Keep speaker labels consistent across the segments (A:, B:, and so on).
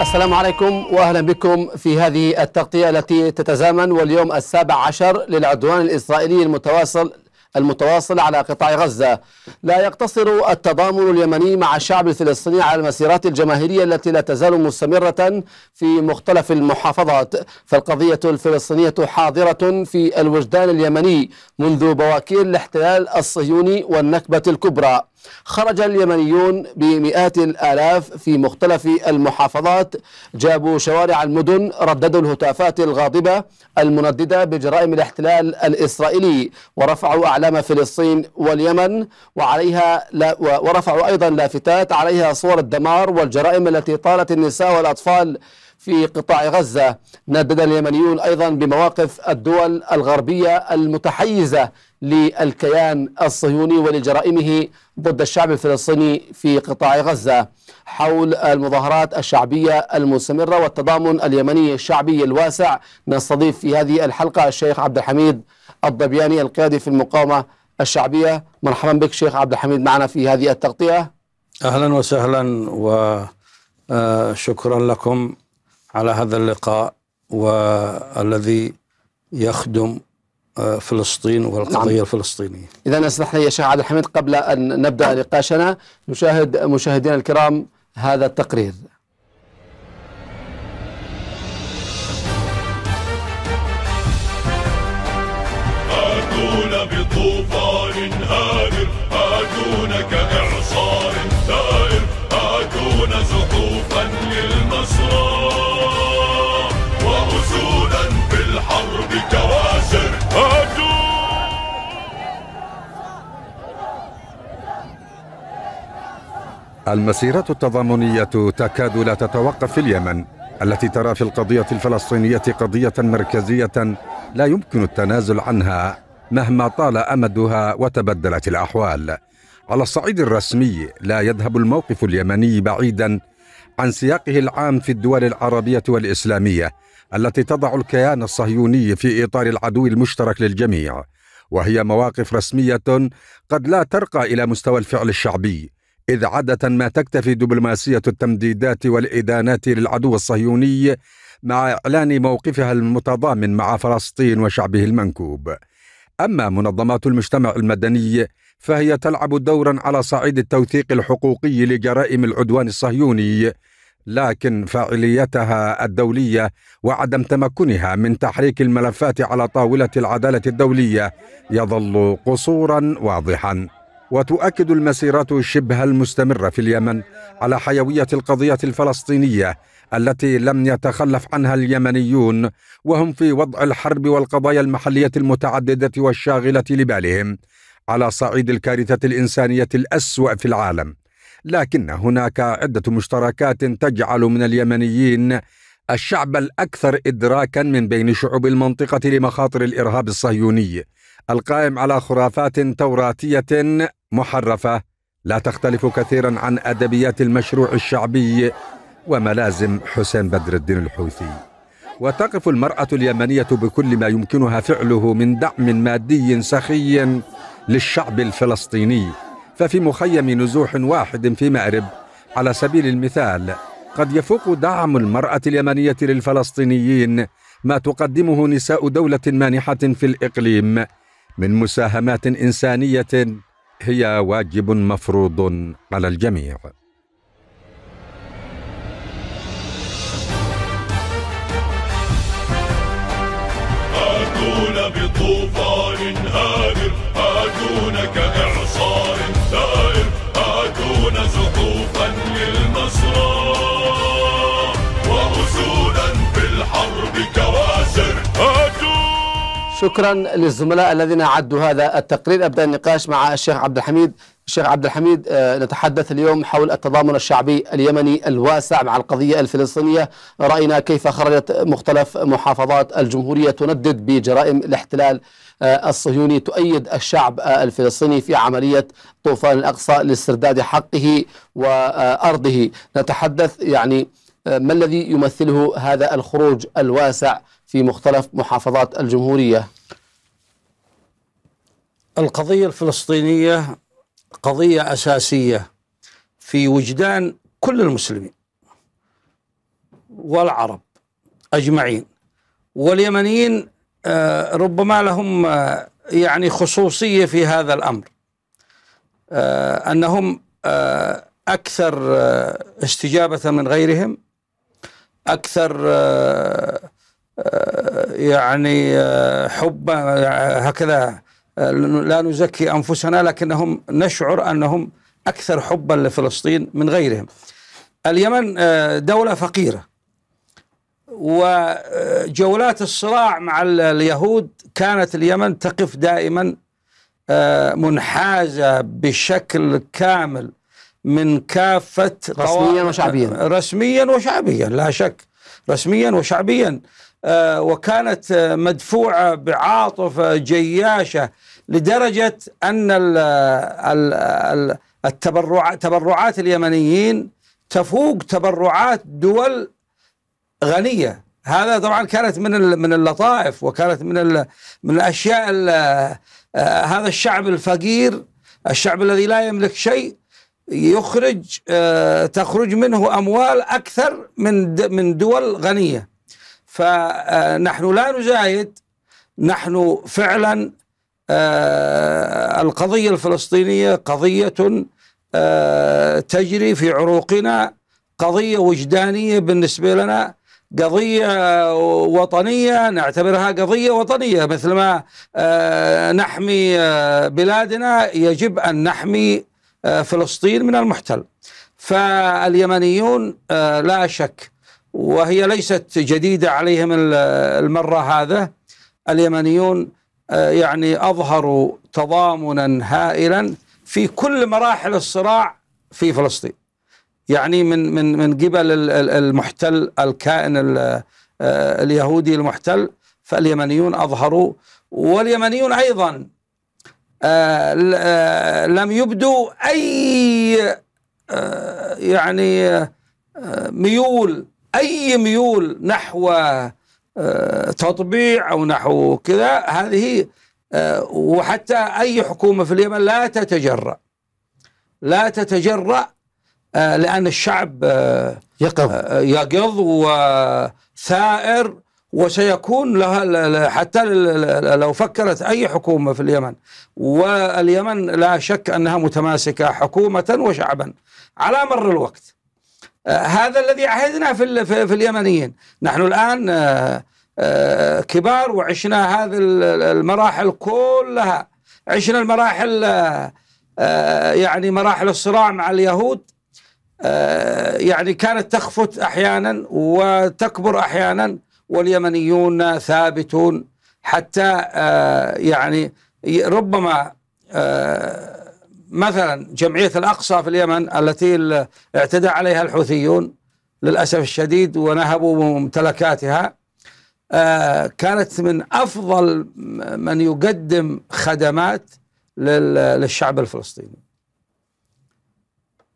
A: السلام عليكم واهلا بكم في هذه التغطيه التي تتزامن واليوم السابع عشر للعدوان الاسرائيلي المتواصل المتواصل على قطاع غزه. لا يقتصر التضامن اليمني مع الشعب الفلسطيني على المسيرات الجماهيريه التي لا تزال مستمره في مختلف المحافظات، فالقضيه الفلسطينيه حاضره في الوجدان اليمني منذ بواكير الاحتلال الصهيوني والنكبه الكبرى. خرج اليمنيون بمئات الآلاف في مختلف المحافظات جابوا شوارع المدن رددوا الهتافات الغاضبة المنددة بجرائم الاحتلال الإسرائيلي ورفعوا أعلام فلسطين واليمن وعليها لا ورفعوا أيضا لافتات عليها صور الدمار والجرائم التي طالت النساء والأطفال في قطاع غزة ندد اليمنيون أيضا بمواقف الدول الغربية المتحيزة للكيان الصهيوني ولجرائمه ضد الشعب الفلسطيني في قطاع غزة حول المظاهرات الشعبية المستمرة والتضامن اليمني الشعبي الواسع نستضيف في هذه الحلقة الشيخ عبد الحميد الضبياني القيادي في المقاومة الشعبية مرحبا بك شيخ عبد الحميد معنا في هذه التغطية
B: أهلا وسهلا وشكرا آه، لكم على هذا اللقاء والذي يخدم فلسطين والقضية نعم. الفلسطينية
A: إذا اسمح لي يا شيخ عبد الحميد قبل أن نبدأ نعم. نقاشنا نشاهد مشاهدينا الكرام هذا التقرير
C: المسيرة التضامنية تكاد لا تتوقف في اليمن التي ترى في القضية الفلسطينية قضية مركزية لا يمكن التنازل عنها مهما طال أمدها وتبدلت الأحوال على الصعيد الرسمي لا يذهب الموقف اليمني بعيدا عن سياقه العام في الدول العربية والإسلامية التي تضع الكيان الصهيوني في إطار العدو المشترك للجميع وهي مواقف رسمية قد لا ترقى إلى مستوى الفعل الشعبي إذ عادة ما تكتفي دبلوماسية التمديدات والإدانات للعدو الصهيوني مع إعلان موقفها المتضامن مع فلسطين وشعبه المنكوب. أما منظمات المجتمع المدني فهي تلعب دورا على صعيد التوثيق الحقوقي لجرائم العدوان الصهيوني لكن فاعليتها الدوليه وعدم تمكنها من تحريك الملفات على طاوله العداله الدوليه يظل قصورا واضحا وتؤكد المسيرات شبه المستمرة في اليمن على حيوية القضية الفلسطينية التي لم يتخلف عنها اليمنيون وهم في وضع الحرب والقضايا المحلية المتعددة والشاغلة لبالهم على صعيد الكارثة الإنسانية الأسوأ في العالم لكن هناك عدة مشتركات تجعل من اليمنيين الشعب الأكثر إدراكا من بين شعوب المنطقة لمخاطر الإرهاب الصهيوني القائم على خرافات توراتية محرفة لا تختلف كثيرا عن أدبيات المشروع الشعبي وملازم حسين بدر الدين الحوثي وتقف المرأة اليمنية بكل ما يمكنها فعله من دعم مادي سخي للشعب الفلسطيني ففي مخيم نزوح واحد في مأرب على سبيل المثال قد يفوق دعم المرأة اليمنية للفلسطينيين ما تقدمه نساء دولة مانحة في الإقليم من مساهمات إنسانية هي واجب مفروض على الجميع
D: أتون بطوفان
A: شكرا للزملاء الذين عدوا هذا التقرير ابدا النقاش مع الشيخ عبد الحميد الشيخ عبد الحميد آه، نتحدث اليوم حول التضامن الشعبي اليمني الواسع مع القضية الفلسطينية رأينا كيف خرجت مختلف محافظات الجمهورية تندد بجرائم الاحتلال آه، الصهيوني تؤيد الشعب آه، الفلسطيني في عملية طوفان الأقصى لاسترداد حقه وأرضه نتحدث يعني آه، ما الذي يمثله هذا الخروج الواسع في مختلف محافظات الجمهورية؟
B: القضية الفلسطينية قضية أساسية في وجدان كل المسلمين والعرب أجمعين واليمنيين آه، ربما لهم آه، يعني خصوصية في هذا الأمر أنهم أكثر استجابة من غيرهم اكثر آه، آه، يعني آه، حبا هكذا لا نزكي انفسنا لكنهم نشعر انهم اكثر حبا لفلسطين من غيرهم. اليمن دوله فقيره وجولات الصراع مع اليهود كانت اليمن تقف دائما منحازه بشكل كامل من كافة رسميا وشعبيا رسميا وشعبيا لا شك رسميا وشعبيا آه، وكانت مدفوعة بعاطفة جياشة لدرجة أن التبرعات تبرعات اليمنيين تفوق تبرعات دول غنية هذا طبعا كانت من من اللطائف وكانت من من الاشياء آه، هذا الشعب الفقير الشعب الذي لا يملك شيء يخرج آه، تخرج منه اموال اكثر من من دول غنيه فنحن آه، لا نزايد نحن فعلا آه، القضيه الفلسطينيه قضيه تجري في عروقنا قضيه وجدانيه بالنسبه لنا قضية وطنية نعتبرها قضية وطنية مثل ما نحمي بلادنا يجب أن نحمي آه، فلسطين من المحتل فاليمنيون آه، لا شك وهي ليست جديدة عليهم المرة هذا اليمنيون آه، يعني أظهروا تضامنا هائلا في كل مراحل الصراع في فلسطين يعني من من من قبل المحتل الكائن اليهودي المحتل فاليمنيون أظهروا واليمنيون أيضا آه، آه، لم يبدوا أي آه، يعني ميول أي ميول نحو تطبيع أو نحو كذا هذه وحتى أي حكومة في اليمن لا تتجرأ لا تتجرأ لأن الشعب يقظ يقظ وثائر وسيكون لها حتى لو فكرت أي حكومة في اليمن واليمن لا شك أنها متماسكة حكومة وشعبا على مر الوقت آه، هذا الذي عهدنا في, في اليمنيين نحن الآن آه، آه، كبار وعشنا هذه المراحل كلها عشنا المراحل يعني مراحل الصراع مع اليهود يعني كانت تخفت أحيانا وتكبر أحيانا واليمنيون ثابتون حتى آه، يعني ربما آه، مثلا جمعية الأقصى في اليمن التي اعتدى عليها الحوثيون للأسف الشديد ونهبوا ممتلكاتها آه، كانت من أفضل من يقدم
A: خدمات للشعب الفلسطيني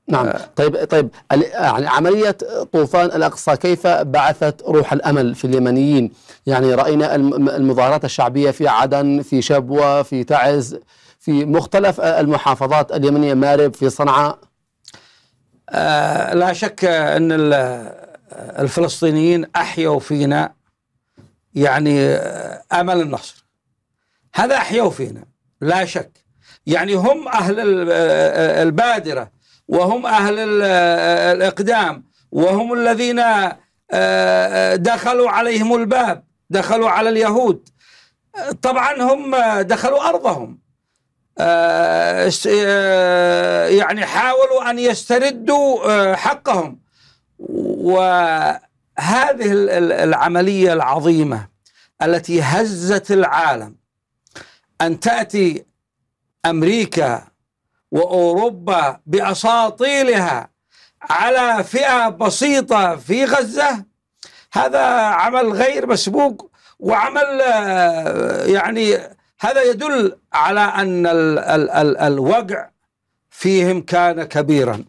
A: نعم آه طيب طيب يعني عملية طوفان الأقصى كيف بعثت روح الأمل في اليمنيين يعني رأينا المظاهرات الشعبية في عدن في شبوة في تعز في مختلف المحافظات اليمنية مارب في صنعاء آه لا شك أن الفلسطينيين
B: أحيوا فينا يعني آه، أمل النصر هذا أحيوا فينا لا شك يعني هم أهل آه، آه، البادرة وهم أهل الإقدام وهم الذين آه، آه، دخلوا عليهم الباب دخلوا على اليهود طبعا هم دخلوا أرضهم آه، يعني حاولوا أن يستردوا حقهم وهذه العملية العظيمة التي هزت العالم أن تأتي أمريكا واوروبا باساطيلها على فئه بسيطه في غزه هذا عمل غير مسبوق وعمل آه، يعني هذا يدل على ان ال ال ال الوقع فيهم كان كبيرا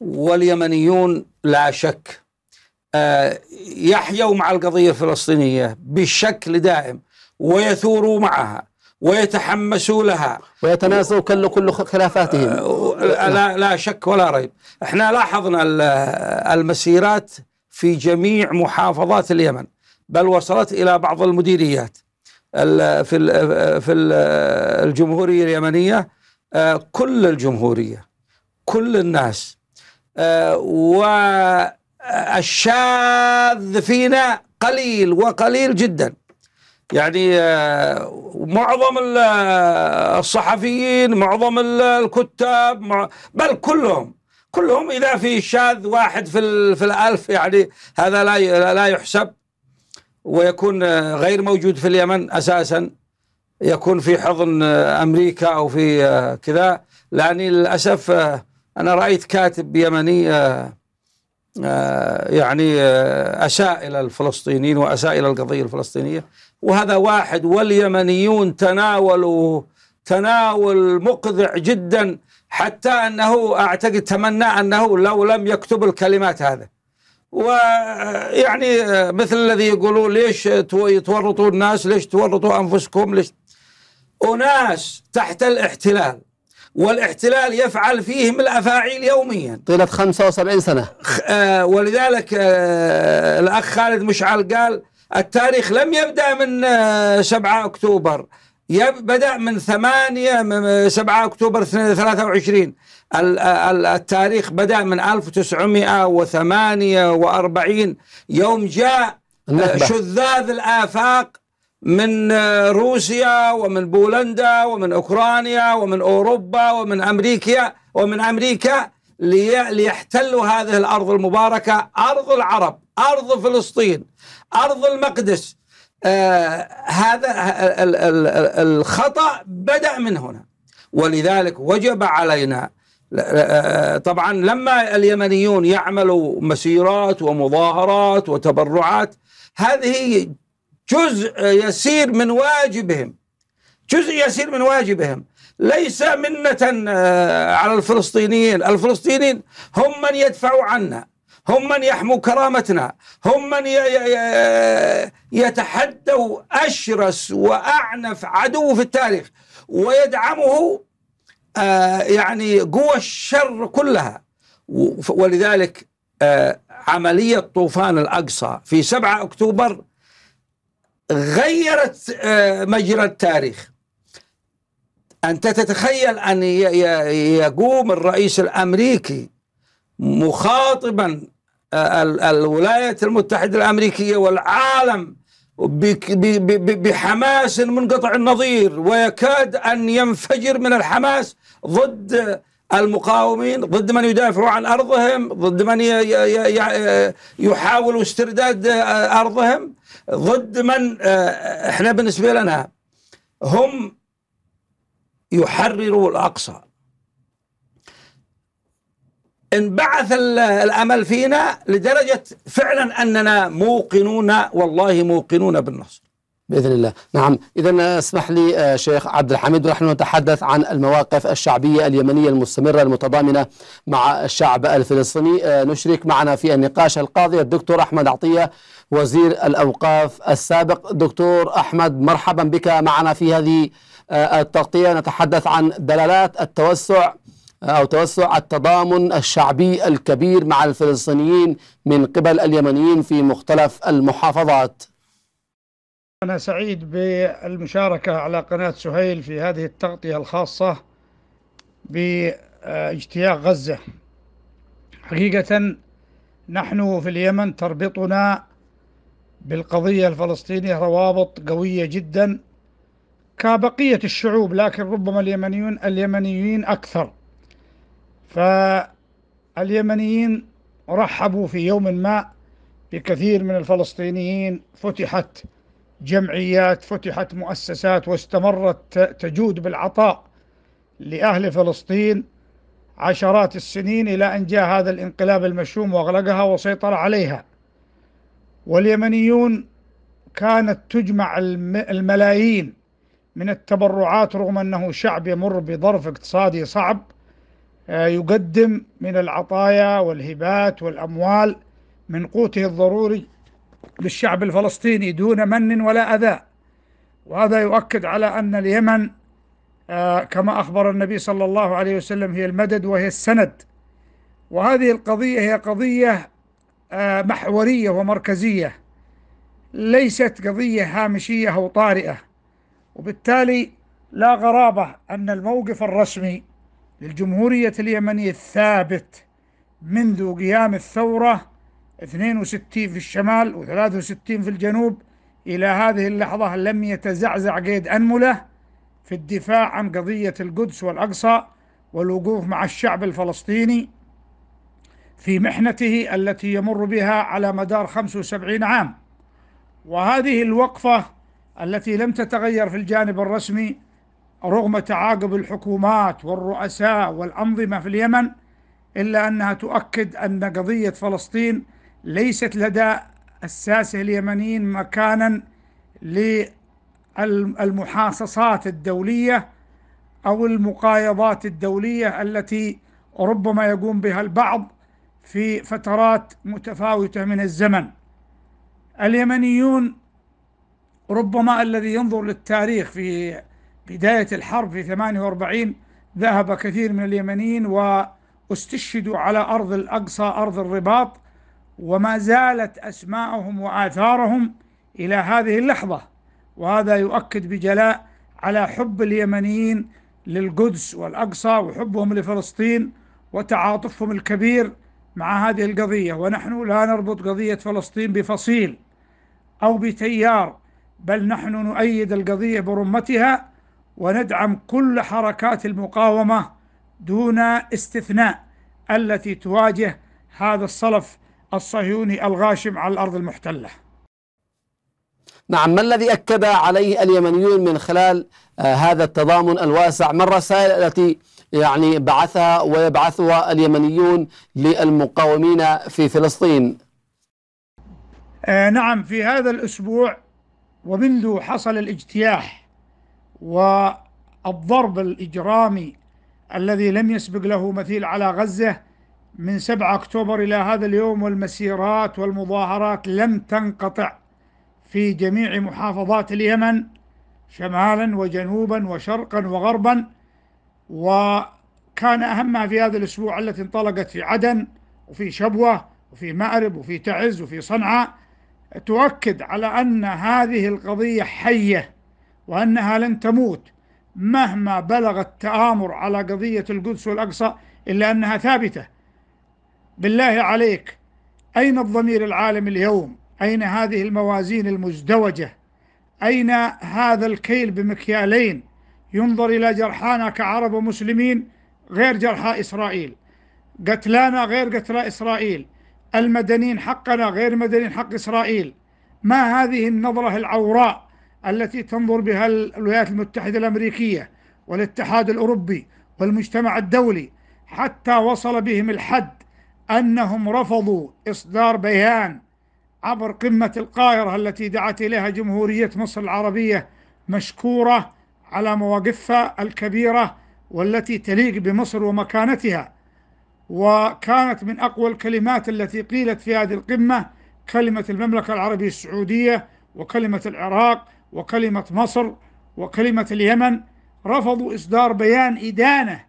B: واليمنيون لا شك آه، يحيوا مع القضيه الفلسطينيه بشكل دائم ويثوروا معها
A: ويتحمسوا لها ويتناسوا كل كل خلافاتهم أه، أه، لا
B: لا شك ولا ريب احنا لاحظنا المسيرات في جميع محافظات اليمن بل وصلت الى بعض المديريات في في الجمهوريه اليمنيه أه، كل الجمهوريه كل الناس والشاذ فينا قليل وقليل جدا يعني آه، معظم آه، الصحفيين معظم الكتاب بل كلهم كلهم إذا في شاذ واحد في في الألف يعني هذا لا لا يحسب ويكون آه، غير موجود في اليمن أساسا يكون في حضن أمريكا أو في كذا لأني للأسف أنا رأيت كاتب يمني يعني أساء إلى الفلسطينيين وأساء إلى القضية الفلسطينية وهذا واحد واليمنيون تناولوا تناول مقذع جدا حتى انه اعتقد تمنى انه لو لم يكتب الكلمات هذا ويعني مثل الذي يقولوا ليش تورطوا الناس ليش تورطوا انفسكم ليش اناس تحت الاحتلال والاحتلال يفعل فيهم الافاعيل يوميا
A: طيله 75 سنه
B: آه، ولذلك آه، الاخ خالد مشعل قال التاريخ لم يبدأ من 7 آه، أكتوبر بدأ من 8 7 أكتوبر 23 آه، التاريخ بدأ من 1948 يوم جاء آه، شذاذ الآفاق من روسيا ومن بولندا ومن أوكرانيا ومن أوروبا ومن أمريكا ومن أمريكا ليحتلوا هذه الأرض المباركة أرض العرب أرض فلسطين أرض المقدس آه هذا الخطأ بدأ من هنا ولذلك وجب علينا آه، طبعا لما اليمنيون يعملوا مسيرات ومظاهرات وتبرعات هذه جزء يسير من واجبهم جزء يسير من واجبهم ليس منة آه، على الفلسطينيين الفلسطينيين هم من يدفعوا عنا هم من يحموا كرامتنا هم من يتحدوا أشرس وأعنف عدو في التاريخ ويدعمه آه، يعني قوى الشر كلها ولذلك آه، عملية طوفان الأقصى في 7 أكتوبر غيرت آه، مجرى التاريخ أنت تتخيل أن يقوم الرئيس الأمريكي مخاطبا آه، الولايات المتحدة الأمريكية والعالم بحماس منقطع النظير ويكاد أن ينفجر من الحماس ضد المقاومين ضد من يدافعوا عن أرضهم ضد من يحاول استرداد أرضهم ضد من آه، احنا بالنسبة لنا هم يحرروا الأقصى انبعث الامل فينا لدرجه فعلا اننا
A: موقنون والله موقنون بالنصر. باذن الله، نعم، اذا اسمح لي آه، شيخ عبد الحميد ونحن نتحدث عن المواقف الشعبيه اليمنيه المستمره المتضامنه مع الشعب الفلسطيني، آه، نشرك معنا في النقاش القاضي الدكتور احمد عطيه وزير الاوقاف السابق، دكتور احمد مرحبا بك معنا في هذه آه، التغطيه، نتحدث عن دلالات التوسع أو توسع التضامن الشعبي الكبير مع الفلسطينيين من قبل اليمنيين في مختلف المحافظات
E: أنا سعيد بالمشاركة على قناة سهيل في هذه التغطية الخاصة باجتياح غزة حقيقة نحن في اليمن تربطنا بالقضية الفلسطينية روابط قوية جدا كبقية الشعوب لكن ربما اليمنيون اليمنيين أكثر فاليمنيين رحبوا في يوم ما بكثير من الفلسطينيين فتحت جمعيات فتحت مؤسسات واستمرت تجود بالعطاء لأهل فلسطين عشرات السنين إلى أن جاء هذا الانقلاب المشوم وأغلقها وسيطر عليها واليمنيون كانت تجمع الملايين من التبرعات رغم أنه شعب يمر بظرف اقتصادي صعب آه، يقدم من العطايا والهبات والأموال من قوته الضروري للشعب الفلسطيني دون من ولا أذى وهذا يؤكد على أن اليمن آه، كما أخبر النبي صلى الله عليه وسلم هي المدد وهي السند وهذه القضية هي قضية آه، محورية ومركزية ليست قضية هامشية أو طارئة وبالتالي لا غرابة أن الموقف الرسمي للجمهورية اليمنية الثابت منذ قيام الثورة 62 في الشمال و63 في الجنوب إلى هذه اللحظة لم يتزعزع قيد أنمله في الدفاع عن قضية القدس والأقصى والوقوف مع الشعب الفلسطيني في محنته التي يمر بها على مدار 75 عام وهذه الوقفة التي لم تتغير في الجانب الرسمي رغم تعاقب الحكومات والرؤساء والأنظمة في اليمن إلا أنها تؤكد أن قضية فلسطين ليست لدى الساسة اليمنيين مكانا للمحاصصات الدولية أو المقايضات الدولية التي ربما يقوم بها البعض في فترات متفاوتة من الزمن اليمنيون ربما الذي ينظر للتاريخ في بداية الحرب في 48 ذهب كثير من اليمنيين واستشهدوا على أرض الأقصى أرض الرباط وما زالت أسماءهم وآثارهم إلى هذه اللحظة وهذا يؤكد بجلاء على حب اليمنيين للقدس والأقصى وحبهم لفلسطين وتعاطفهم الكبير مع هذه القضية ونحن لا نربط قضية فلسطين بفصيل أو بتيار بل نحن نؤيد القضية برمتها وندعم كل حركات المقاومه دون استثناء التي تواجه هذا الصلف الصهيوني الغاشم على الارض المحتله.
A: نعم ما الذي اكد عليه اليمنيون من خلال آه، هذا التضامن الواسع؟ ما الرسائل التي يعني بعثها ويبعثها اليمنيون للمقاومين في فلسطين؟ آه
E: نعم في هذا الاسبوع ومنذ حصل الاجتياح والضرب الإجرامي الذي لم يسبق له مثيل على غزة من 7 أكتوبر إلى هذا اليوم والمسيرات والمظاهرات لم تنقطع في جميع محافظات اليمن شمالا وجنوبا وشرقا وغربا وكان أهمها في هذا الأسبوع التي انطلقت في عدن وفي شبوة وفي مأرب وفي تعز وفي صنعاء تؤكد على أن هذه القضية حية وأنها لن تموت مهما بلغ التآمر على قضية القدس والأقصى إلا أنها ثابتة بالله عليك أين الضمير العالم اليوم أين هذه الموازين المزدوجة أين هذا الكيل بمكيالين ينظر إلى جرحانا كعرب ومسلمين غير جرحى إسرائيل قتلانا غير قتلى إسرائيل المدنيين حقنا غير مدنيين حق إسرائيل ما هذه النظرة العوراء التي تنظر بها الولايات المتحدة الأمريكية والاتحاد الأوروبي والمجتمع الدولي حتى وصل بهم الحد أنهم رفضوا إصدار بيان عبر قمة القاهرة التي دعت إليها جمهورية مصر العربية مشكورة على مواقفها الكبيرة والتي تليق بمصر ومكانتها وكانت من أقوى الكلمات التي قيلت في هذه القمة كلمة المملكة العربية السعودية وكلمة العراق وكلمة مصر وكلمة اليمن رفضوا إصدار بيان إدانة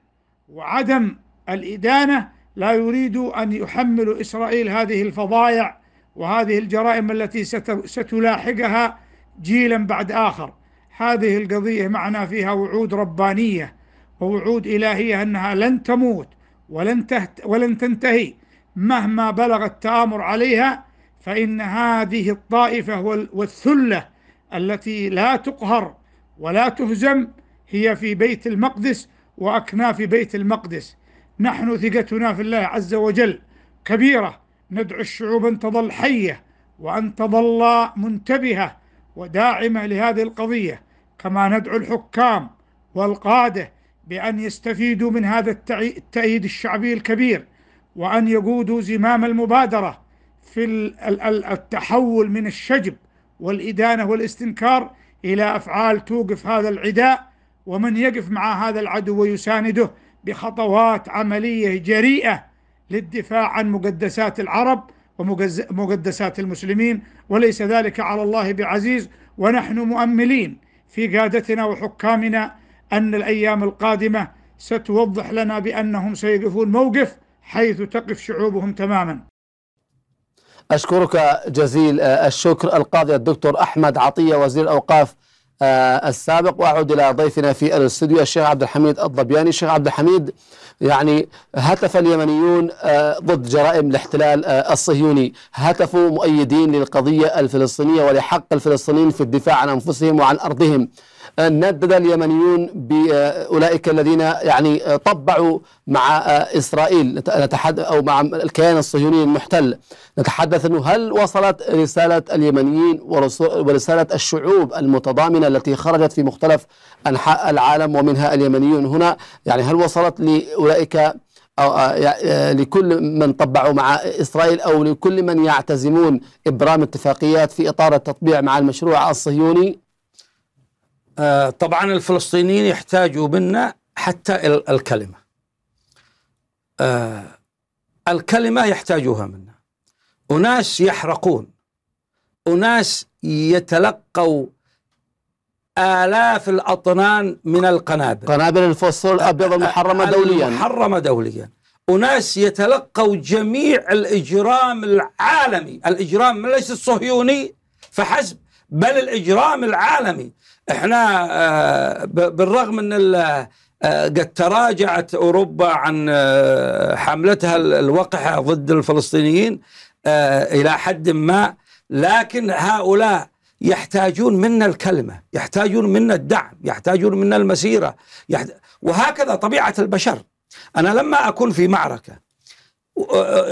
E: وعدم الإدانة لا يريد أن يحمل إسرائيل هذه الفضايع وهذه الجرائم التي ستلاحقها جيلا بعد آخر هذه القضية معنا فيها وعود ربانية ووعود إلهية أنها لن تموت ولن, تهت ولن تنتهي مهما بلغ التآمر عليها فإن هذه الطائفة والثلة التي لا تقهر ولا تهزم هي في بيت المقدس وأكناف بيت المقدس نحن ثقتنا في الله عز وجل كبيرة ندعو الشعوب أن تظل حية وأن تظل منتبهة وداعمة لهذه القضية كما ندعو الحكام والقادة بأن يستفيدوا من هذا التأييد الشعبي الكبير وأن يقودوا زمام المبادرة في التحول من الشجب والإدانة والاستنكار إلى أفعال توقف هذا العداء ومن يقف مع هذا العدو ويسانده بخطوات عملية جريئة للدفاع عن مقدسات العرب ومقدسات المسلمين وليس ذلك على الله بعزيز ونحن مؤملين في قادتنا وحكامنا أن الأيام القادمة ستوضح لنا بأنهم سيقفون موقف حيث تقف شعوبهم تماما
A: أشكرك جزيل الشكر القاضي الدكتور أحمد عطية وزير الأوقاف آه، السابق وأعود إلى ضيفنا في الاستوديو الشيخ عبد الحميد الضبياني الشيخ عبد الحميد يعني هتف اليمنيون آه، ضد جرائم الاحتلال آه، الصهيوني هتفوا مؤيدين للقضية الفلسطينية ولحق الفلسطينيين في الدفاع عن أنفسهم وعن أرضهم ندد اليمنيون بأولئك الذين يعني طبعوا مع إسرائيل أو مع الكيان الصهيوني المحتل نتحدث أنه هل وصلت رسالة اليمنيين ورسالة الشعوب المتضامنة التي خرجت في مختلف أنحاء العالم ومنها اليمنيون هنا يعني هل وصلت لأولئك أو آه، آه، لكل من طبعوا مع إسرائيل أو لكل من يعتزمون إبرام اتفاقيات في إطار التطبيع مع المشروع الصهيوني
B: آه، طبعا الفلسطينيين يحتاجوا منا حتى الكلمة آه، الكلمة يحتاجوها منا أناس يحرقون أناس يتلقوا آلاف الأطنان من القنابل قنابل الفوسفور الأبيض المحرمة آه، دوليا المحرمة دوليا أناس يتلقوا جميع الإجرام العالمي الإجرام ليس الصهيوني فحسب بل الإجرام العالمي احنا آه، بالرغم أن آه، قد تراجعت أوروبا عن آه، حملتها الوقحة ضد الفلسطينيين إلى حد ما لكن هؤلاء يحتاجون منا الكلمة يحتاجون منا الدعم يحتاجون منا المسيرة يحت... وهكذا طبيعة البشر أنا لما أكون في معركة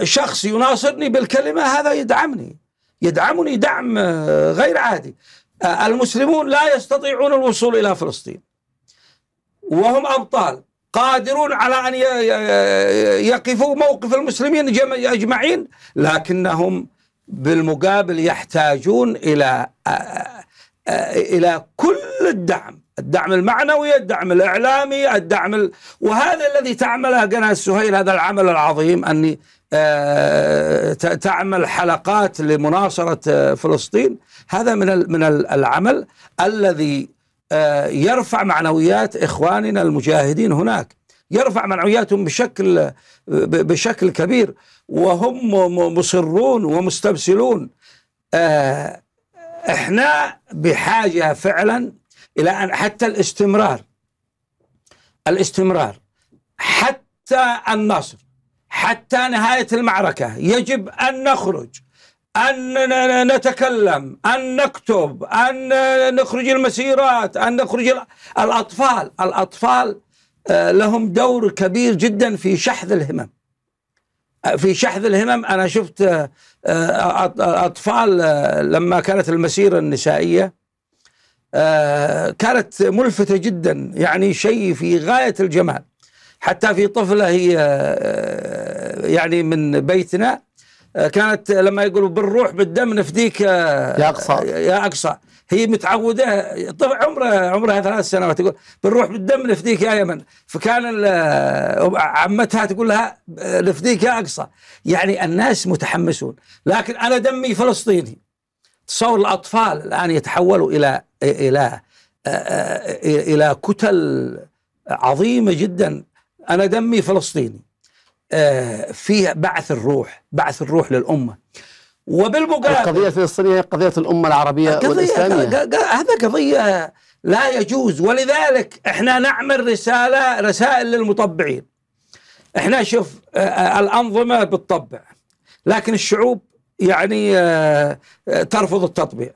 B: شخص يناصرني بالكلمة هذا يدعمني يدعمني دعم آه، غير عادي آه، المسلمون لا يستطيعون الوصول إلى فلسطين وهم أبطال قادرون على أن يقفوا موقف المسلمين أجمعين لكنهم بالمقابل يحتاجون إلى آه، إلى كل الدعم الدعم المعنوي الدعم الإعلامي الدعم ال... وهذا الذي تعمله قناة سهيل هذا العمل العظيم أني آه، تعمل حلقات لمناصرة آه، فلسطين هذا من من العمل الذي آه، يرفع معنويات إخواننا المجاهدين هناك يرفع معنوياتهم بشكل بشكل كبير وهم مصرون ومستبسلون احنا بحاجه فعلا الى ان حتى الاستمرار الاستمرار حتى النصر حتى نهاية المعركة يجب أن نخرج أن نتكلم أن نكتب أن نخرج المسيرات أن نخرج الأطفال الأطفال آه، لهم دور كبير جدا في شحذ الهمم آه، في شحذ الهمم أنا شفت آه، أطفال لما كانت المسيرة النسائية كانت ملفتة جدا يعني شيء في غاية الجمال حتى في طفله هي آه، يعني من بيتنا آه، كانت لما يقولوا بالروح بالدم نفديك آه، يا اقصى يا اقصى هي متعوده طفل عمرها عمرها ثلاث سنوات تقول بنروح بالدم نفديك يا يمن فكان عمتها تقول لها نفديك يا اقصى يعني الناس متحمسون لكن انا دمي فلسطيني تصور الاطفال الان يتحولوا الى الى الى, إلى كتل عظيمه جدا انا دمي فلسطيني آه، في بعث الروح بعث الروح للامه وبالمقابل القضيه الفلسطينيه هي قضيه الامه العربيه قضية والاسلاميه هذا قضيه لا يجوز ولذلك احنا نعمل رساله رسائل للمطبعين احنا شوف آه، آه، الانظمه بتطبع لكن الشعوب يعني ترفض
A: التطبيع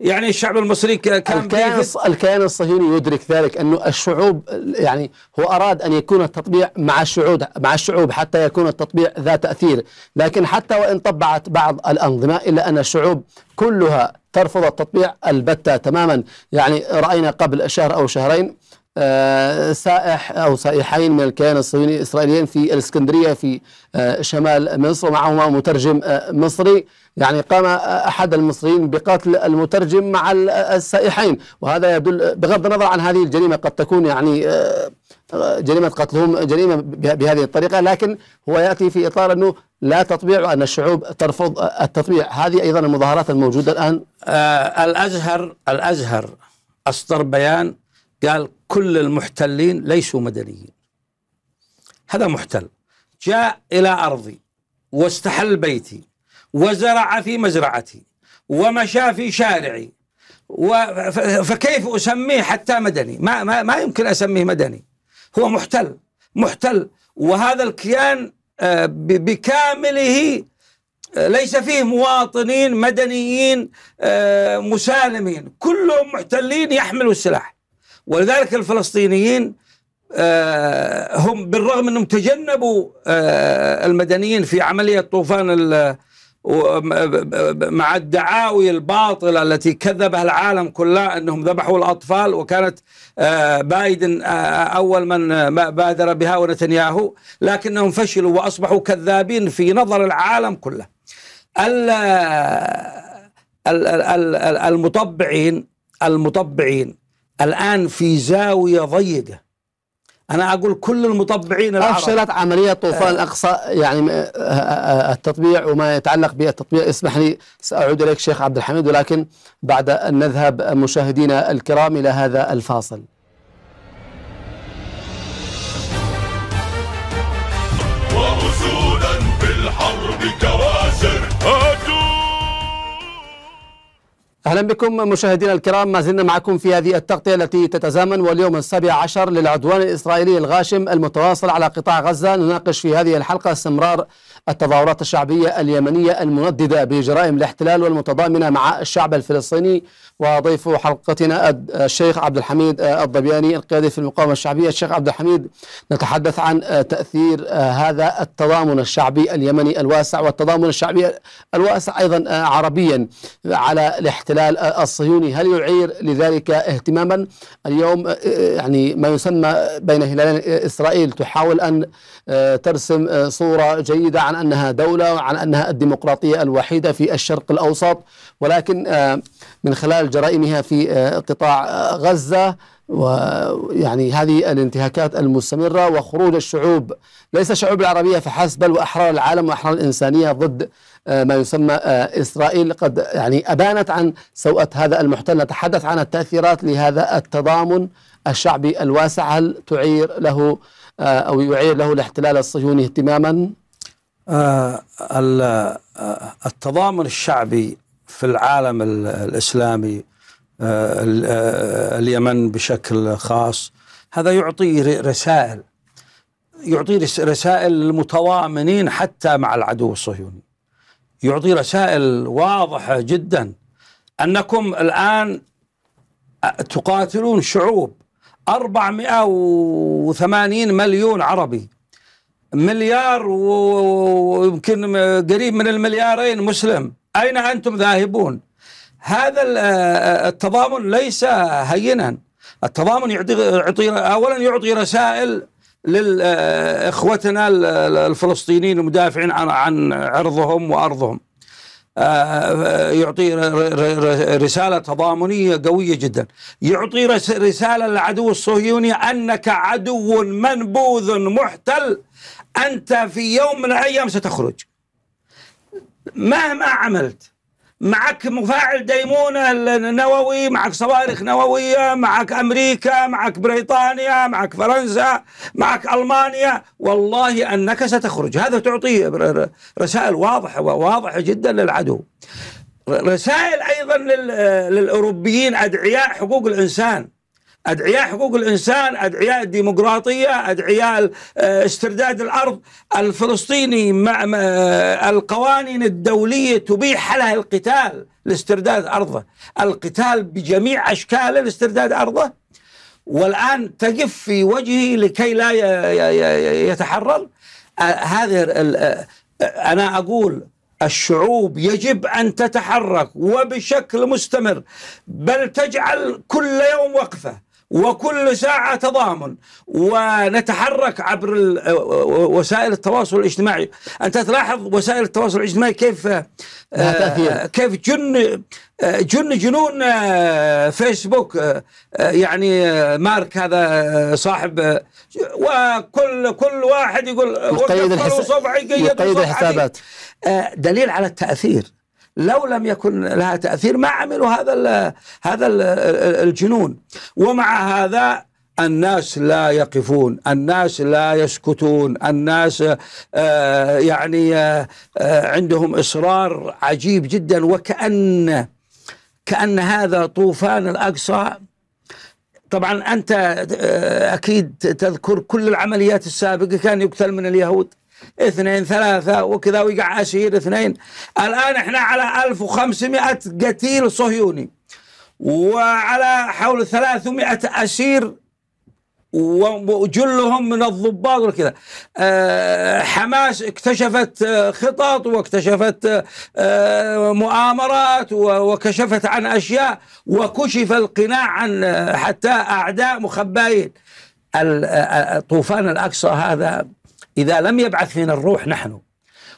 A: يعني الشعب المصري كان الكيان, الكيان الصهيوني يدرك ذلك أنه الشعوب يعني هو أراد أن يكون التطبيع مع الشعوب مع الشعوب حتى يكون التطبيع ذا تأثير لكن حتى وإن طبعت بعض الأنظمة إلا أن الشعوب كلها ترفض التطبيع البتة تماما يعني رأينا قبل شهر أو شهرين آه، سائح أو سائحين من الكيان الصهيوني الإسرائيليين في الإسكندرية في آه، شمال مصر ومعهما مترجم آه، مصري يعني قام أحد المصريين بقتل المترجم مع السائحين وهذا يدل بغض النظر عن هذه الجريمة قد تكون يعني آه، جريمة قتلهم جريمة بهذه الطريقة لكن هو يأتي في إطار أنه لا تطبيع أن الشعوب ترفض التطبيع هذه أيضا المظاهرات الموجودة الآن
B: آه الأزهر الأزهر أصدر بيان قال كل المحتلين ليسوا مدنيين هذا محتل جاء إلى أرضي واستحل بيتي وزرع في مزرعتي ومشى في شارعي فكيف أسميه حتى مدني ما, ما, ما يمكن أسميه مدني هو محتل محتل وهذا الكيان آه، بكامله آه، ليس فيه مواطنين مدنيين آه، مسالمين كلهم محتلين يحملوا السلاح ولذلك الفلسطينيين هم بالرغم انهم تجنبوا المدنيين في عمليه طوفان مع الدعاوي الباطلة التي كذبها العالم كله أنهم ذبحوا الأطفال وكانت آه، بايدن آه، أول من آه، بادر بها ونتنياهو لكنهم فشلوا وأصبحوا كذابين في نظر العالم كله المطبعين المطبعين الآن في زاوية ضيقة أنا أقول كل المطبعين
A: العرب أفشلت عملية طوفان آه. الأقصى يعني آه، آه، التطبيع وما يتعلق بالتطبيع اسمح لي سأعود إليك شيخ عبد الحميد ولكن بعد أن نذهب مشاهدينا الكرام إلى هذا الفاصل
D: ومسودا في الحرب كوا
A: أهلا بكم مشاهدينا الكرام ما زلنا معكم في هذه التغطية التي تتزامن واليوم السابع عشر للعدوان الإسرائيلي الغاشم المتواصل على قطاع غزة نناقش في هذه الحلقة استمرار التظاهرات الشعبية اليمنية المنددة بجرائم الاحتلال والمتضامنة مع الشعب الفلسطيني وضيف حلقتنا الشيخ عبد الحميد آه، الضبياني القيادي في المقاومة الشعبية الشيخ عبد الحميد نتحدث عن آه، تأثير آه، هذا التضامن الشعبي اليمني الواسع والتضامن الشعبي الواسع أيضا عربيا على الاحتلال الصهيوني هل يعير لذلك اهتماما اليوم يعني ما يسمى بين هلالين إسرائيل تحاول أن ترسم صورة جيدة عن عن أنها دولة وعن أنها الديمقراطية الوحيدة في الشرق الأوسط ولكن آه، من خلال جرائمها في آه، قطاع آه، غزة ويعني هذه الانتهاكات المستمرة وخروج الشعوب ليس الشعوب العربية فحسب بل وأحرار العالم وأحرار الإنسانية ضد ما يسمى إسرائيل قد يعني أبانت عن سوءة هذا المحتل نتحدث عن التأثيرات لهذا التضامن الشعبي الواسع هل تعير له أو يعير له الاحتلال الصهيوني اهتماما
B: آه، آه، التضامن الشعبي في العالم الاسلامي آه، اليمن بشكل خاص هذا يعطي رسائل يعطي رسائل للمتضامنين حتى مع العدو الصهيوني يعطي رسائل واضحه جدا انكم الان تقاتلون شعوب 480 مليون عربي مليار ويمكن قريب من المليارين مسلم أين أنتم ذاهبون هذا التضامن ليس هينا التضامن يعطي أولا يعطي رسائل لإخوتنا الفلسطينيين المدافعين عن عرضهم وأرضهم آه، يعطي رسالة تضامنية قوية جدا يعطي رسالة للعدو الصهيوني أنك عدو منبوذ محتل أنت في يوم من الأيام ستخرج مهما عملت معك مفاعل ديمونة النووي معك صواريخ نووية معك أمريكا معك بريطانيا معك فرنسا معك ألمانيا والله أنك ستخرج هذا تعطيه رسائل واضحة وواضحة جدا للعدو رسائل أيضا للأوروبيين أدعياء حقوق الإنسان ادعياء حقوق الانسان ادعياء الديمقراطيه ادعياء آه، استرداد الارض الفلسطيني مع آه، القوانين الدوليه تبيح له القتال لاسترداد ارضه القتال بجميع اشكاله لاسترداد ارضه والان تقف في وجهه لكي لا يتحرر آه، هذا انا اقول الشعوب يجب ان تتحرك وبشكل مستمر بل تجعل كل يوم وقفه وكل ساعة تضامن ونتحرك عبر وسائل التواصل الاجتماعي أنت تلاحظ وسائل التواصل الاجتماعي كيف آه، آه، كيف جن آه، جن جنون فيسبوك يعني مارك هذا صاحب وكل كل واحد يقول يقيد الحسابات دليل على التأثير لو لم يكن لها تأثير ما عملوا هذا الـ هذا الـ الجنون ومع هذا الناس لا يقفون الناس لا يسكتون الناس آه، يعني آه، آه، عندهم إصرار عجيب جدا وكأن كأن هذا طوفان الأقصى طبعا أنت أكيد تذكر كل العمليات السابقة كان يقتل من اليهود اثنين ثلاثة وكذا ويقع عشير اثنين الآن احنا على 1500 قتيل صهيوني وعلى حول 300 أسير وجلهم من الضباط وكذا آه، حماس اكتشفت آه، خطط واكتشفت آه، مؤامرات وكشفت عن أشياء وكشف القناع عن حتى أعداء مخباين الطوفان الأقصى هذا إذا لم يبعث فينا الروح نحن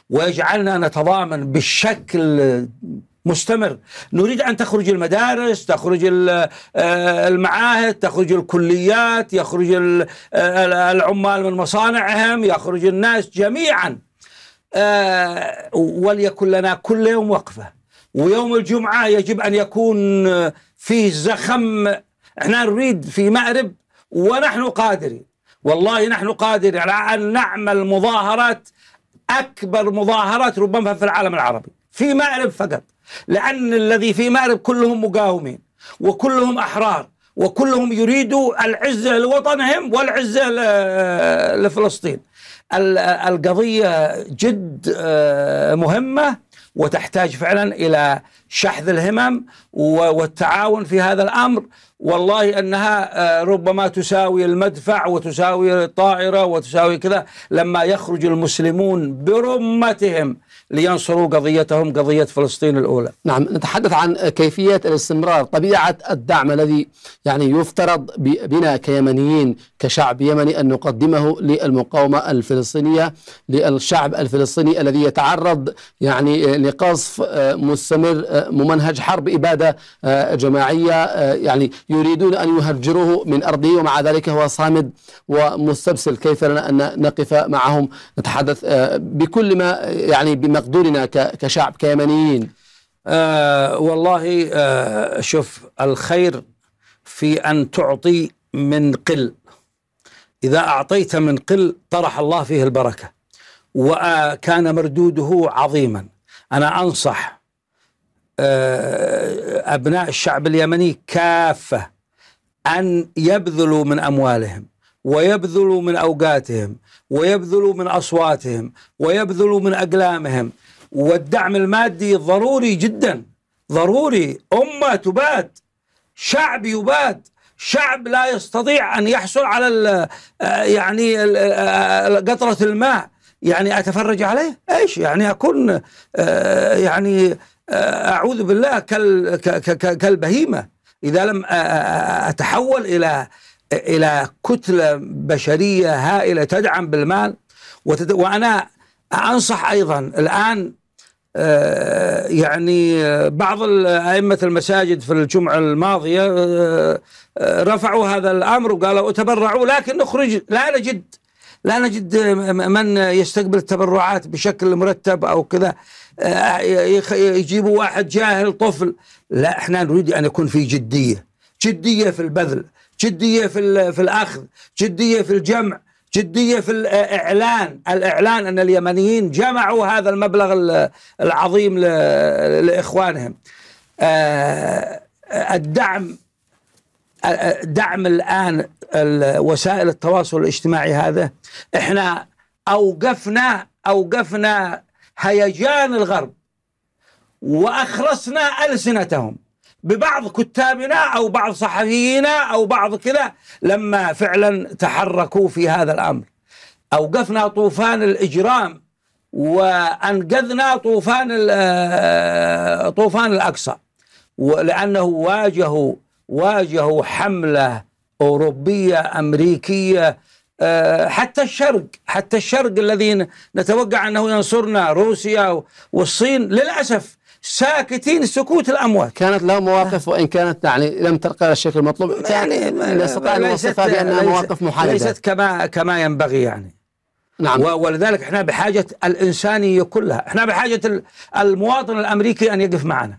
B: ويجعلنا نتضامن بالشكل مستمر نريد أن تخرج المدارس تخرج آه، المعاهد تخرج الكليات يخرج آه، العمال من مصانعهم يخرج الناس جميعا آه، وليكن لنا كل يوم وقفة ويوم الجمعة يجب أن يكون فيه زخم احنا نريد في مأرب ونحن قادرين والله نحن قادر على أن نعمل مظاهرات أكبر مظاهرات ربما في العالم العربي في مأرب فقط لأن الذي في مأرب كلهم مقاومين وكلهم أحرار وكلهم يريدوا العزة لوطنهم والعزة لفلسطين القضية جد آه، مهمة وتحتاج فعلا الى شحذ الهمم والتعاون في هذا الامر والله انها آه، ربما تساوي المدفع وتساوي الطائره وتساوي كذا لما يخرج المسلمون برمتهم لينصروا قضيتهم قضية فلسطين الأولى
A: نعم نتحدث عن كيفية الاستمرار طبيعة الدعم الذي يعني يفترض بنا كيمنيين كشعب يمني أن نقدمه للمقاومة الفلسطينية للشعب الفلسطيني الذي يتعرض يعني لقصف آه، مستمر آه، ممنهج حرب إبادة آه، جماعية يعني يريدون أن يهجروه من أرضه ومع ذلك هو صامد ومستبسل كيف لنا أن نقف معهم نتحدث بكل ما يعني بما مقدورنا كشعب كيمنيين آه والله
B: آه شوف الخير في أن تعطي من قل إذا أعطيت من قل طرح الله فيه البركة وكان مردوده عظيما أنا أنصح آه، أبناء الشعب اليمني كافة أن يبذلوا من أموالهم ويبذلوا من اوقاتهم ويبذلوا من اصواتهم ويبذلوا من اقلامهم والدعم المادي ضروري جدا ضروري امه تباد شعب يباد شعب لا يستطيع ان يحصل على الـ آه، يعني الـ آه، آه، قطره الماء يعني اتفرج عليه ايش يعني اكون يعني اعوذ بالله كالبهيمه اذا لم اتحول الى الى كتله بشريه هائله تدعم بالمال وتد... وانا انصح ايضا الان آه، يعني آه، بعض أئمة المساجد في الجمعة الماضية آه، رفعوا هذا الأمر وقالوا تبرعوا لكن نخرج لا نجد لا نجد من يستقبل التبرعات بشكل مرتب أو كذا يجيبوا واحد جاهل طفل لا احنا نريد أن يكون في جدية جدية في البذل جديه في في الاخذ جديه في الجمع جديه في الاعلان آه، الاعلان ان اليمنيين جمعوا هذا المبلغ العظيم لاخوانهم آه، الدعم دعم الان وسائل التواصل الاجتماعي هذا احنا اوقفنا اوقفنا هيجان الغرب واخرسنا السنتهم ببعض كتابنا او بعض صحفيينا او بعض كذا لما فعلا تحركوا في هذا الامر اوقفنا طوفان الاجرام وانقذنا طوفان آه، طوفان الاقصى لانه واجهوا واجهوا حمله اوروبيه امريكيه آه، حتى الشرق حتى الشرق الذي نتوقع انه ينصرنا روسيا والصين للاسف
A: ساكتين سكوت الاموات كانت لها مواقف وان كانت يعني لم ترقى على الشكل المطلوب يعني نستطيع ان نوصفها بانها مواقف محايده ليست
B: كما كما ينبغي يعني نعم ولذلك احنا بحاجه الانسانيه كلها، احنا بحاجه المواطن الامريكي ان يقف معنا.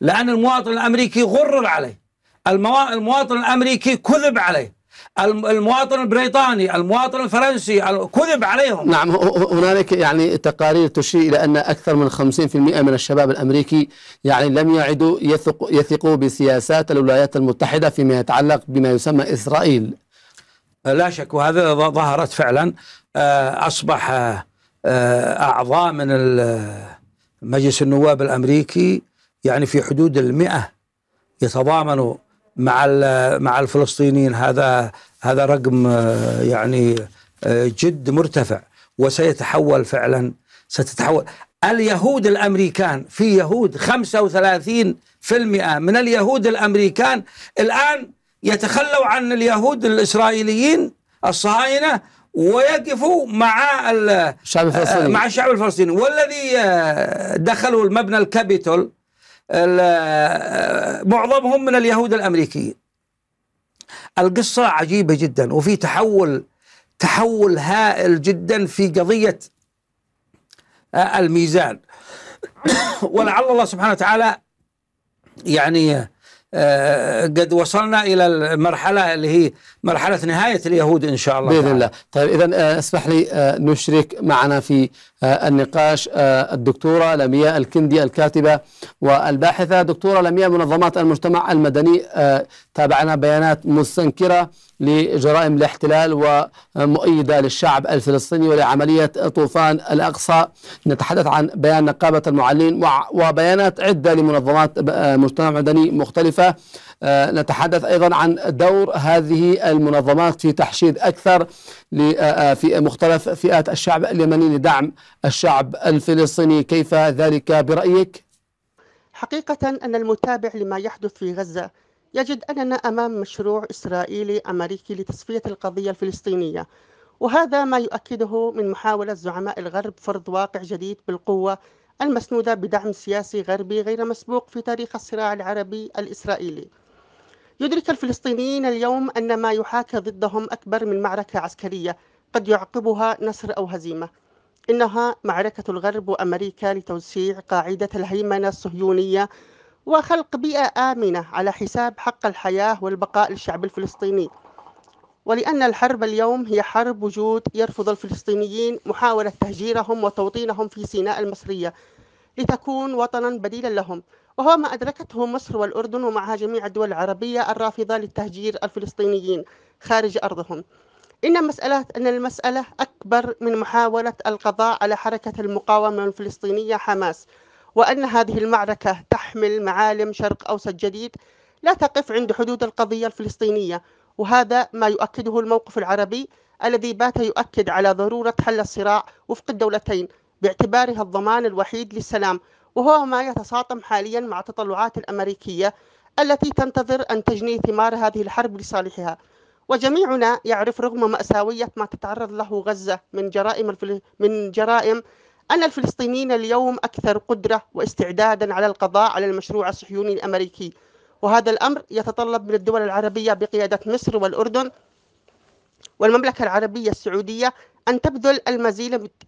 B: لان المواطن الامريكي غرر عليه. المواطن الامريكي كذب عليه. المواطن البريطاني المواطن الفرنسي كذب عليهم
A: نعم هنالك يعني تقارير تشير إلى أن أكثر من 50% من الشباب الأمريكي يعني لم يعدوا يثق يثقوا بسياسات الولايات المتحدة فيما يتعلق بما يسمى إسرائيل
B: لا شك وهذا ظهرت فعلا آه، أصبح آه، أعضاء من مجلس النواب الأمريكي يعني في حدود المئة يتضامنوا مع مع الفلسطينيين هذا هذا رقم آه، يعني آه، جد مرتفع وسيتحول فعلا ستتحول اليهود الامريكان في يهود 35% من اليهود الامريكان الان يتخلوا عن اليهود الاسرائيليين الصهاينه ويقفوا مع الشعب الفلسطيني مع الشعب الفلسطيني والذي آه، دخلوا المبنى الكابيتول معظمهم من اليهود الامريكيين القصه عجيبه جدا وفي تحول تحول هائل جدا في قضيه آه، الميزان ولعل الله سبحانه وتعالى يعني آه، قد وصلنا الى المرحله اللي هي مرحلة نهاية اليهود
A: إن شاء الله بإذن الله طيب إذا آه، اسمح لي آه، نشرك معنا في آه، النقاش الدكتورة لمياء الكندي الكاتبة والباحثة دكتورة لمياء منظمات المجتمع المدني تابعنا بيانات مستنكرة لجرائم الاحتلال ومؤيدة للشعب الفلسطيني ولعملية طوفان الأقصى نتحدث عن بيان نقابة المعلمين وبيانات عدة لمنظمات مجتمع مدني مختلفة آه، نتحدث أيضا عن دور هذه المنظمات في تحشيد أكثر آه، آه، في مختلف فئات الشعب اليمني لدعم الشعب الفلسطيني كيف ذلك برأيك؟
D: حقيقة أن المتابع لما يحدث في غزة يجد أننا أمام مشروع إسرائيلي أمريكي لتصفية القضية الفلسطينية وهذا ما يؤكده من محاولة زعماء الغرب فرض واقع جديد بالقوة المسنودة بدعم سياسي غربي غير مسبوق في تاريخ الصراع العربي الإسرائيلي يدرك الفلسطينيين اليوم أن ما يحاكى ضدهم أكبر من معركة عسكرية قد يعقبها نصر أو هزيمة إنها معركة الغرب وأمريكا لتوسيع قاعدة الهيمنة الصهيونية وخلق بيئة آمنة على حساب حق الحياة والبقاء للشعب الفلسطيني ولأن الحرب اليوم هي حرب وجود يرفض الفلسطينيين محاولة تهجيرهم وتوطينهم في سيناء المصرية لتكون وطنا بديلا لهم وهو ما أدركته مصر والأردن ومعها جميع الدول العربية الرافضة للتهجير الفلسطينيين خارج أرضهم إن مسألة أن المسألة أكبر من محاولة القضاء على حركة المقاومة الفلسطينية حماس وأن هذه المعركة تحمل معالم شرق أوسط جديد لا تقف عند حدود القضية الفلسطينية وهذا ما يؤكده الموقف العربي الذي بات يؤكد على ضرورة حل الصراع وفق الدولتين باعتبارها الضمان الوحيد للسلام وهو ما يتصادم حاليا مع التطلعات الأمريكية التي تنتظر أن تجني ثمار هذه الحرب لصالحها وجميعنا يعرف رغم مأساوية ما تتعرض له غزة من جرائم الفل... من جرائم أن الفلسطينيين اليوم أكثر قدرة واستعدادا على القضاء على المشروع الصهيوني الأمريكي وهذا الأمر يتطلب من الدول العربية بقيادة مصر والأردن والمملكة العربية السعودية أن تبذل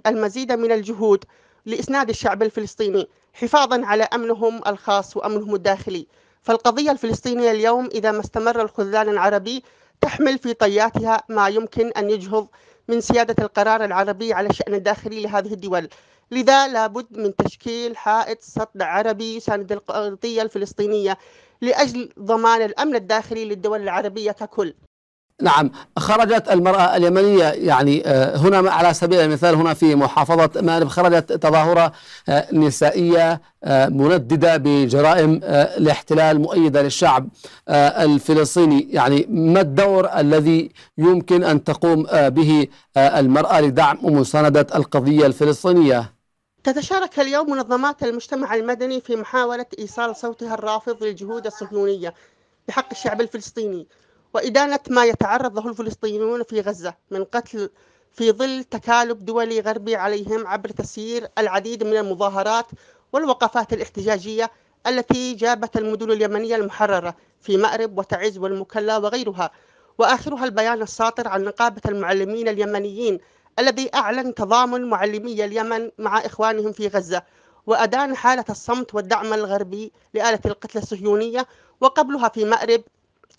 D: المزيد من الجهود لإسناد الشعب الفلسطيني حفاظا على امنهم الخاص وامنهم الداخلي فالقضيه الفلسطينيه اليوم اذا ما استمر الخذلان العربي تحمل في طياتها ما يمكن ان يجهض من سياده القرار العربي على الشان الداخلي لهذه الدول لذا لابد من تشكيل حائط سطع عربي يساند القضيه الفلسطينيه لاجل ضمان الامن الداخلي للدول العربيه ككل
A: نعم خرجت المرأة اليمنية يعني آه، هنا على سبيل المثال هنا في محافظة مأرب خرجت تظاهرة آه، نسائية آه، منددة بجرائم الاحتلال مؤيدة للشعب الفلسطيني يعني ما الدور الذي يمكن أن تقوم به المرأة لدعم ومساندة القضية الفلسطينية؟
D: تتشارك اليوم منظمات المجتمع المدني في محاولة إيصال صوتها الرافض للجهود الصهيونية بحق الشعب الفلسطيني وإدانة ما يتعرض له الفلسطينيون في غزة من قتل في ظل تكالب دولي غربي عليهم عبر تسيير العديد من المظاهرات والوقفات الاحتجاجية التي جابت المدن اليمنية المحررة في مأرب وتعز والمكلا وغيرها وآخرها البيان الساطر عن نقابة المعلمين اليمنيين الذي أعلن تضامن معلمي اليمن مع إخوانهم في غزة وأدان حالة الصمت والدعم الغربي لآلة القتل الصهيونية وقبلها في مأرب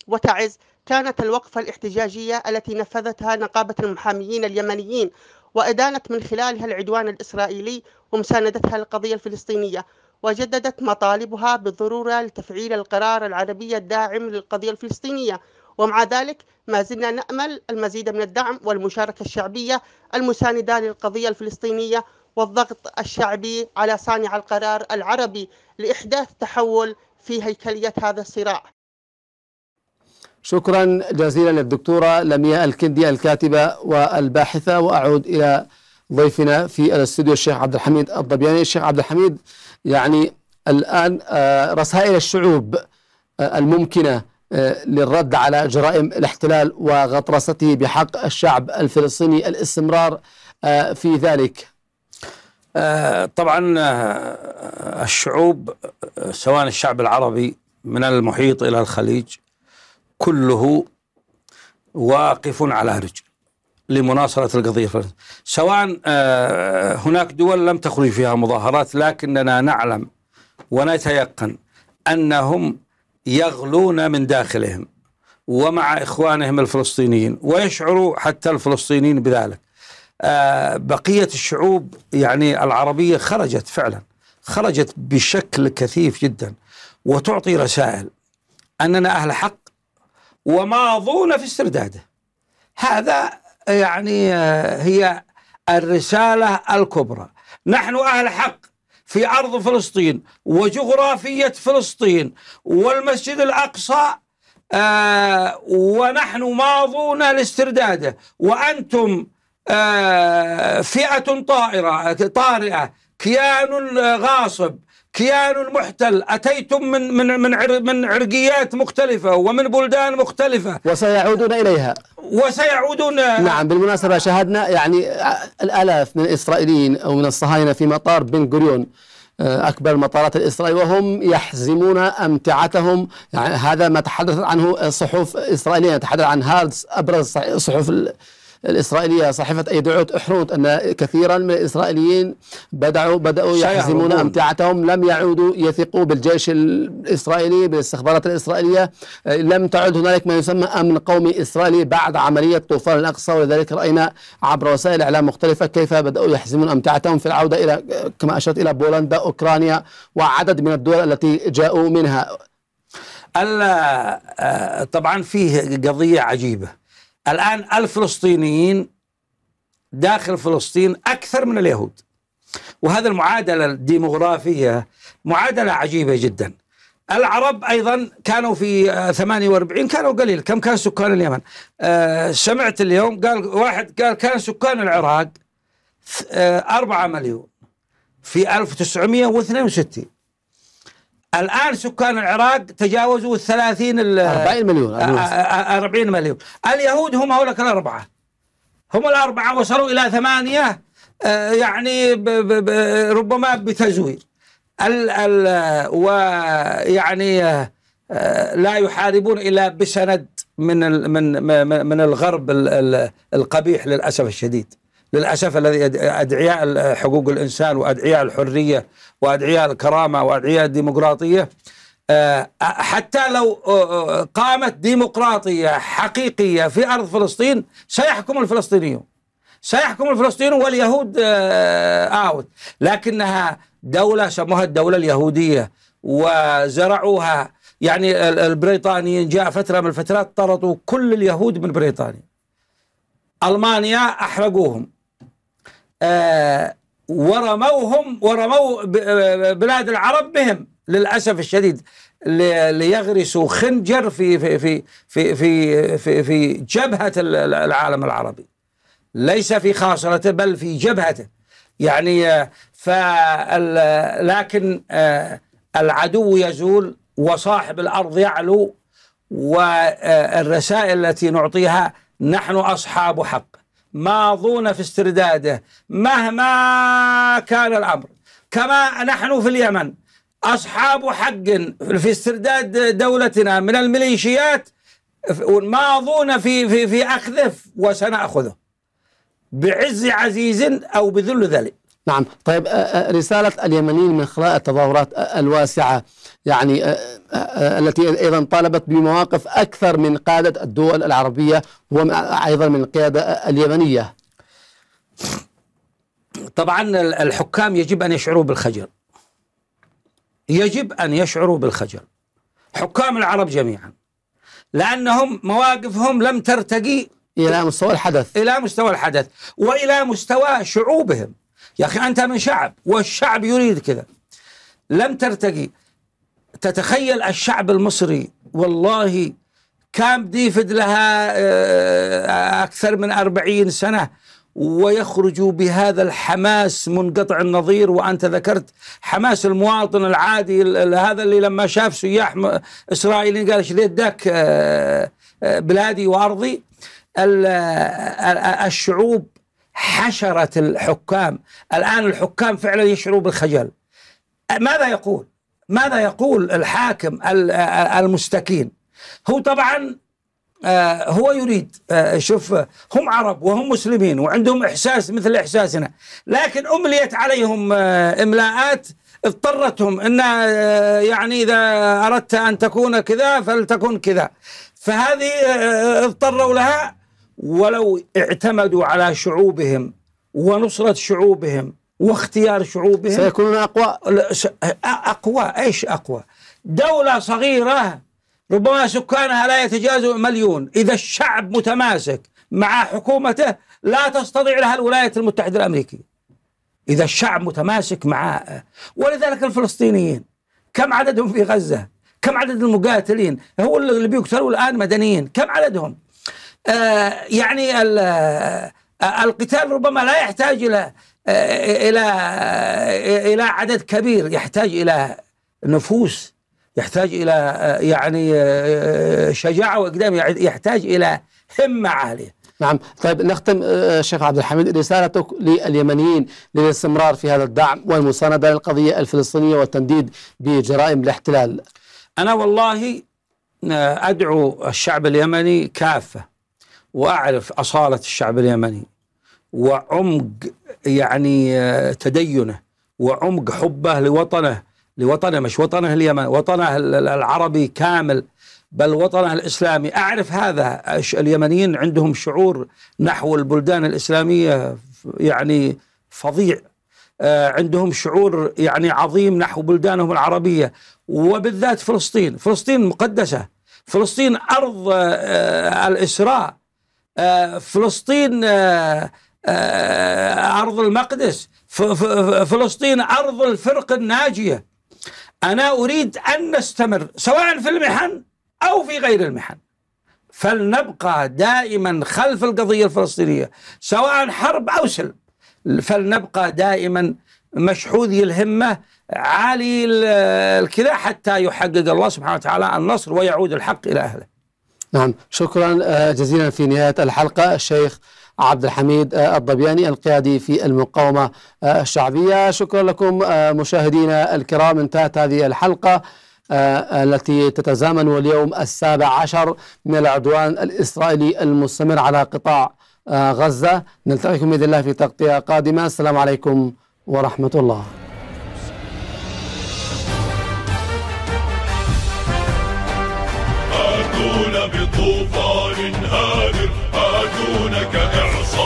D: وتعز كانت الوقفة الاحتجاجية التي نفذتها نقابة المحاميين اليمنيين وأدانت من خلالها العدوان الإسرائيلي ومساندتها للقضية الفلسطينية وجددت مطالبها بالضرورة لتفعيل القرار العربي الداعم للقضية الفلسطينية ومع ذلك ما زلنا نأمل المزيد من الدعم والمشاركة الشعبية المساندة للقضية الفلسطينية والضغط الشعبي على صانع القرار العربي لإحداث تحول في هيكلية هذا الصراع
A: شكرا جزيلا للدكتورة لمياء الكندي الكاتبة والباحثة وأعود إلى ضيفنا في الاستوديو الشيخ عبد الحميد الضبياني الشيخ عبد الحميد يعني الآن آه، رسائل الشعوب آه، الممكنة آه، للرد على جرائم الاحتلال وغطرسته بحق الشعب الفلسطيني الاستمرار في ذلك
B: طبعا الشعوب سواء الشعب العربي من المحيط إلى الخليج كله واقف على رجل لمناصرة القضية الفلسطينية سواء آه، هناك دول لم تخرج فيها مظاهرات لكننا نعلم ونتيقن أنهم يغلون من داخلهم ومع إخوانهم الفلسطينيين ويشعروا حتى الفلسطينيين بذلك آه، بقية الشعوب يعني العربية خرجت فعلا خرجت بشكل كثيف جدا وتعطي رسائل أننا أهل حق وما في استرداده هذا يعني آه، هي الرسالة الكبرى نحن أهل حق في أرض فلسطين وجغرافية فلسطين والمسجد الأقصى آه، ونحن ماضون لاسترداده وأنتم آه، فئة طائرة طارئة كيان غاصب كيان المحتل أتيتم من من من من عرقيات مختلفة ومن بلدان مختلفة
A: وسيعودون إليها وسيعودون نعم بالمناسبة شاهدنا يعني الآلاف من الإسرائيليين أو من الصهاينة في مطار بن غوريون آه، أكبر المطارات الإسرائيلية وهم يحزمون أمتعتهم يعني هذا ما تحدثت عنه الصحف الإسرائيلية تحدث عن هارتس أبرز صحف الإسرائيلية صحيفة أي دعوت أحرود أن كثيرا من الإسرائيليين بدأوا بدأوا يحزمون أمتعتهم لم يعودوا يثقوا بالجيش الإسرائيلي بالاستخبارات الإسرائيلية لم تعد هنالك ما يسمى أمن قومي إسرائيلي بعد عملية طوفان الأقصى ولذلك رأينا عبر وسائل إعلام مختلفة كيف بدأوا يحزمون أمتعتهم في العودة إلى كما أشرت إلى بولندا أوكرانيا وعدد من الدول التي جاءوا منها
B: آه، طبعا فيه قضية عجيبة الآن الفلسطينيين داخل فلسطين أكثر من اليهود وهذا المعادلة الديمغرافية معادلة عجيبة جدا العرب أيضا كانوا في 48 كانوا قليل كم كان سكان اليمن آه، سمعت اليوم قال واحد قال كان سكان العراق آه، أربعة 4 مليون في 1962 الآن سكان العراق تجاوزوا الثلاثين 40 مليون 40 آه، آه، آه، مليون اليهود هم هؤلاء الأربعة هم الأربعة وصلوا إلى ثمانية يعني ب ب ربما بتزوير ال ال ويعني لا يحاربون إلا بسند من من من الغرب القبيح للأسف الشديد للأسف الذي أدعياء حقوق الإنسان وأدعياء الحرية وادعياء الكرامه وادعياء الديمقراطيه آه، حتى لو آه، آه، قامت ديمقراطيه حقيقيه في ارض فلسطين سيحكم الفلسطينيون سيحكم الفلسطينيون واليهود اوت لكنها دوله سموها الدوله اليهوديه وزرعوها يعني البريطانيين جاء فتره من الفترات طردوا كل اليهود من بريطانيا المانيا احرقوهم ورموهم ورموا بلاد العرب بهم للاسف الشديد ليغرسوا خنجر في في في في في في, في جبهه العالم العربي ليس في خاصرته بل في جبهته يعني ف لكن آه، العدو يزول وصاحب الارض يعلو والرسائل آه، التي نعطيها نحن اصحاب حق ماضون في استرداده مهما كان الأمر كما نحن في اليمن أصحاب حق في استرداد دولتنا من الميليشيات ماضون في في في أخذه وسنأخذه
A: بعز عزيز أو بذل ذلك نعم طيب رسالة اليمنيين من خلال التظاهرات الواسعة يعني التي أيضا طالبت بمواقف أكثر من قادة الدول العربية وأيضا من القيادة اليمنية
B: طبعا الحكام يجب أن يشعروا بالخجل يجب أن يشعروا بالخجل حكام العرب جميعا لأنهم مواقفهم لم ترتقي إلى مستوى الحدث إلى مستوى الحدث وإلى مستوى شعوبهم يا أخي أنت من شعب والشعب يريد كذا لم ترتقي تتخيل الشعب المصري والله كان ديفد لها آه، أكثر من أربعين سنة ويخرج بهذا الحماس منقطع النظير وأنت ذكرت حماس المواطن العادي هذا اللي لما شاف سياح إسرائيلي قال شليت داك آه، آه، بلادي وأرضي الشعوب حشرة الحكام الآن الحكام فعلا يشعروا بالخجل ماذا يقول ماذا يقول الحاكم المستكين هو طبعا آه، هو يريد آه، شوف هم عرب وهم مسلمين وعندهم إحساس مثل إحساسنا لكن أمليت عليهم آه، إملاءات اضطرتهم ان يعني اذا اردت ان تكون كذا فلتكن كذا فهذه اضطروا لها ولو اعتمدوا على شعوبهم ونصرة شعوبهم واختيار شعوبهم سيكونون أقوى أقوى إيش أقوى دولة صغيرة ربما سكانها لا يتجاوز مليون إذا الشعب متماسك مع حكومته لا تستطيع لها الولايات المتحدة الأمريكية إذا الشعب متماسك مع ولذلك الفلسطينيين كم عددهم في غزة كم عدد المقاتلين هو اللي بيقتلوا الآن مدنيين كم عددهم آه، يعني آه، القتال ربما لا يحتاج الى آه، الى الى عدد كبير يحتاج الى نفوس يحتاج الى يعني
A: شجاعه واقدام يحتاج الى همه عاليه نعم طيب نختم شيخ عبد الحميد رسالتك لليمنيين للاستمرار في هذا الدعم والمساندة للقضية الفلسطينية والتنديد بجرائم الاحتلال
B: أنا والله أدعو الشعب اليمني كافة واعرف اصاله الشعب اليمني وعمق يعني آه، تدينه وعمق حبه لوطنه لوطنه مش وطنه اليمن وطنه العربي كامل بل وطنه الاسلامي اعرف هذا اليمنيين عندهم شعور نحو البلدان الاسلاميه يعني فظيع آه، عندهم شعور يعني عظيم نحو بلدانهم العربيه وبالذات فلسطين، فلسطين مقدسه، فلسطين ارض آه، الاسراء آه، فلسطين آه، آه، أرض المقدس فلسطين أرض الفرق الناجية أنا أريد أن نستمر سواء في المحن أو في غير المحن فلنبقى دائما خلف القضية الفلسطينية سواء حرب أو سلم فلنبقى دائما مشحوذي الهمة عالي الكلى حتى يحقق الله سبحانه وتعالى النصر ويعود الحق إلى أهله
A: نعم شكرا آه، جزيلا في نهاية الحلقة الشيخ عبد الحميد آه، الضبياني القيادي في المقاومة آه، الشعبية شكرا لكم مشاهدينا الكرام انتهت هذه الحلقة التي تتزامن واليوم السابع عشر من العدوان الإسرائيلي المستمر على قطاع غزة نلتقيكم بإذن الله في تغطية قادمة السلام عليكم ورحمة الله